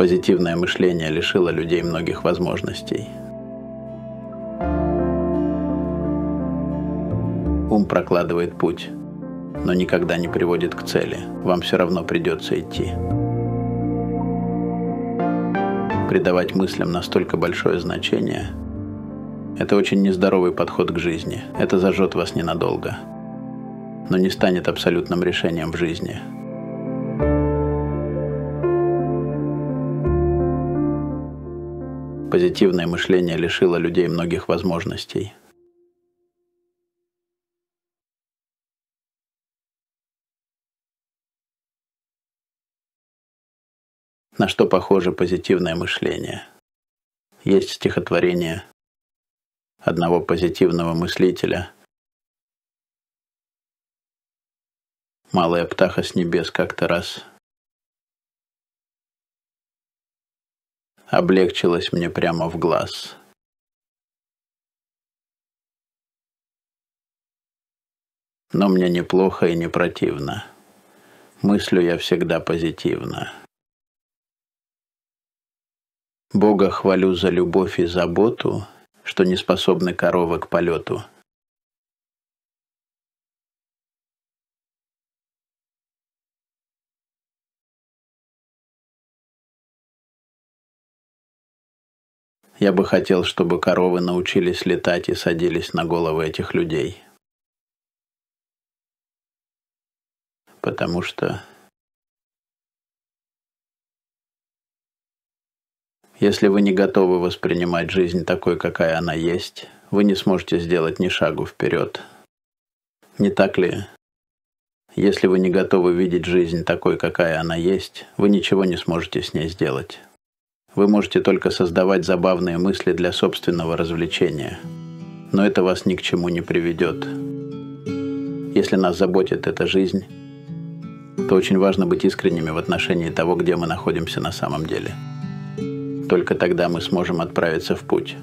позитивное мышление лишило людей многих возможностей. Ум прокладывает путь, но никогда не приводит к цели. Вам все равно придется идти. Придавать мыслям настолько большое значение – это очень нездоровый подход к жизни. Это зажжет вас ненадолго, но не станет абсолютным решением в жизни – Позитивное мышление лишило людей многих возможностей. На что похоже позитивное мышление? Есть стихотворение одного позитивного мыслителя. Малая птаха с небес как-то раз облегчилось мне прямо в глаз. Но мне неплохо и не противно. Мыслю я всегда позитивно. Бога хвалю за любовь и заботу, что не способны коровы к полету — Я бы хотел, чтобы коровы научились летать и садились на головы этих людей. Потому что... Если вы не готовы воспринимать жизнь такой, какая она есть, вы не сможете сделать ни шагу вперед. Не так ли? Если вы не готовы видеть жизнь такой, какая она есть, вы ничего не сможете с ней сделать. Вы можете только создавать забавные мысли для собственного развлечения. Но это вас ни к чему не приведет. Если нас заботит эта жизнь, то очень важно быть искренними в отношении того, где мы находимся на самом деле. Только тогда мы сможем отправиться в путь.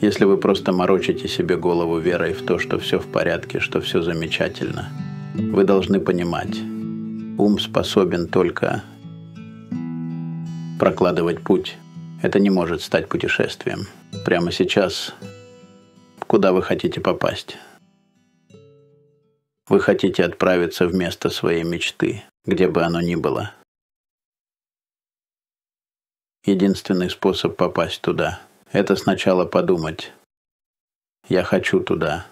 Если вы просто морочите себе голову верой в то, что все в порядке, что все замечательно, вы должны понимать, ум способен только прокладывать путь. Это не может стать путешествием. Прямо сейчас, куда вы хотите попасть? Вы хотите отправиться в место своей мечты, где бы оно ни было. Единственный способ попасть туда – это сначала подумать. Я хочу туда.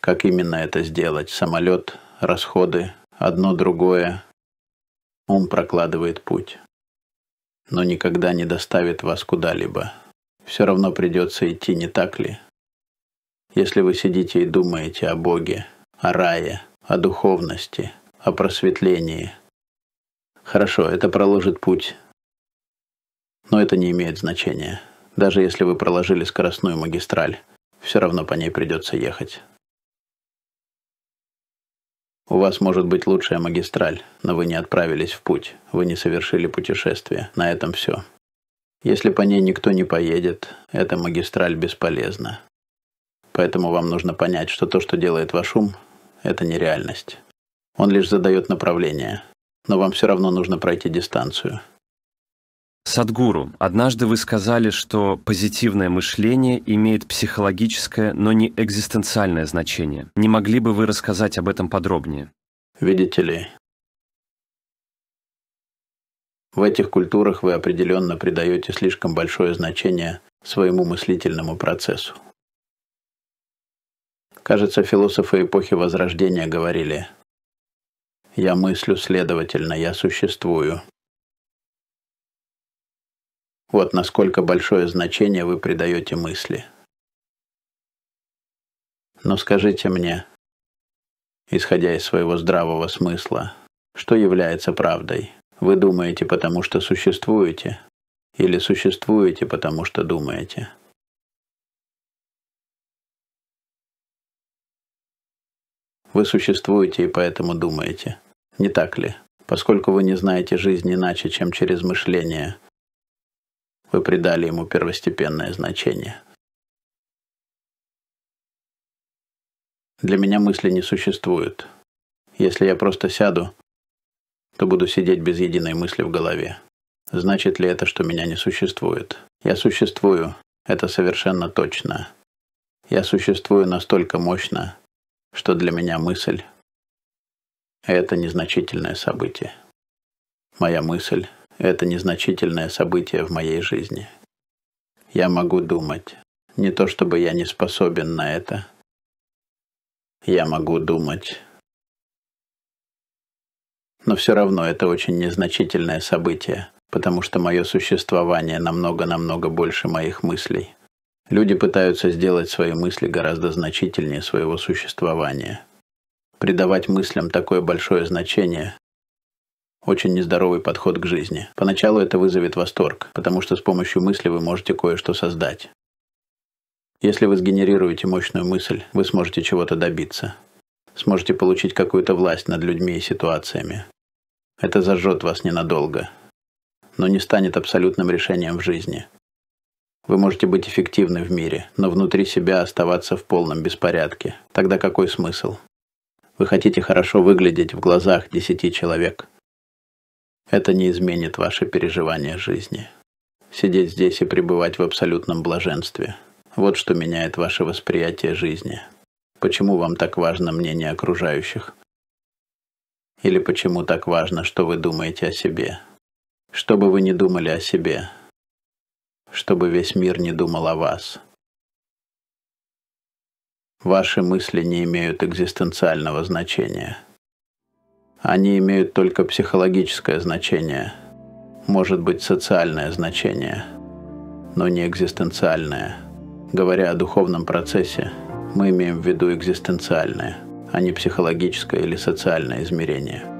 Как именно это сделать? Самолет, расходы, одно другое. Ум прокладывает путь но никогда не доставит вас куда-либо. Все равно придется идти, не так ли? Если вы сидите и думаете о Боге, о рае, о духовности, о просветлении. Хорошо, это проложит путь. Но это не имеет значения. Даже если вы проложили скоростную магистраль, все равно по ней придется ехать. У вас может быть лучшая магистраль, но вы не отправились в путь, вы не совершили путешествие, на этом все. Если по ней никто не поедет, эта магистраль бесполезна. Поэтому вам нужно понять, что то, что делает ваш ум, это не реальность. Он лишь задает направление, но вам все равно нужно пройти дистанцию. Садгуру, однажды вы сказали, что позитивное мышление имеет психологическое, но не экзистенциальное значение. Не могли бы вы рассказать об этом подробнее? Видите ли, в этих культурах вы определенно придаете слишком большое значение своему мыслительному процессу. Кажется, философы эпохи Возрождения говорили «Я мыслю, следовательно, я существую». Вот насколько большое значение вы придаете мысли. Но скажите мне, исходя из своего здравого смысла, что является правдой? Вы думаете, потому что существуете? Или существуете, потому что думаете? Вы существуете и поэтому думаете. Не так ли? Поскольку вы не знаете жизнь иначе, чем через мышление – вы придали ему первостепенное значение. Для меня мысли не существуют. Если я просто сяду, то буду сидеть без единой мысли в голове. Значит ли это, что меня не существует? Я существую, это совершенно точно. Я существую настолько мощно, что для меня мысль – это незначительное событие. Моя мысль это незначительное событие в моей жизни. Я могу думать. Не то чтобы я не способен на это. Я могу думать. Но все равно это очень незначительное событие, потому что мое существование намного-намного больше моих мыслей. Люди пытаются сделать свои мысли гораздо значительнее своего существования. Придавать мыслям такое большое значение очень нездоровый подход к жизни. Поначалу это вызовет восторг, потому что с помощью мысли вы можете кое-что создать. Если вы сгенерируете мощную мысль, вы сможете чего-то добиться. Сможете получить какую-то власть над людьми и ситуациями. Это зажжет вас ненадолго, но не станет абсолютным решением в жизни. Вы можете быть эффективны в мире, но внутри себя оставаться в полном беспорядке. Тогда какой смысл? Вы хотите хорошо выглядеть в глазах десяти человек – это не изменит ваше переживание жизни. Сидеть здесь и пребывать в абсолютном блаженстве – вот что меняет ваше восприятие жизни. Почему вам так важно мнение окружающих? Или почему так важно, что вы думаете о себе? Что бы вы ни думали о себе, чтобы весь мир не думал о вас. Ваши мысли не имеют экзистенциального значения – они имеют только психологическое значение, может быть социальное значение, но не экзистенциальное. Говоря о духовном процессе, мы имеем в виду экзистенциальное, а не психологическое или социальное измерение –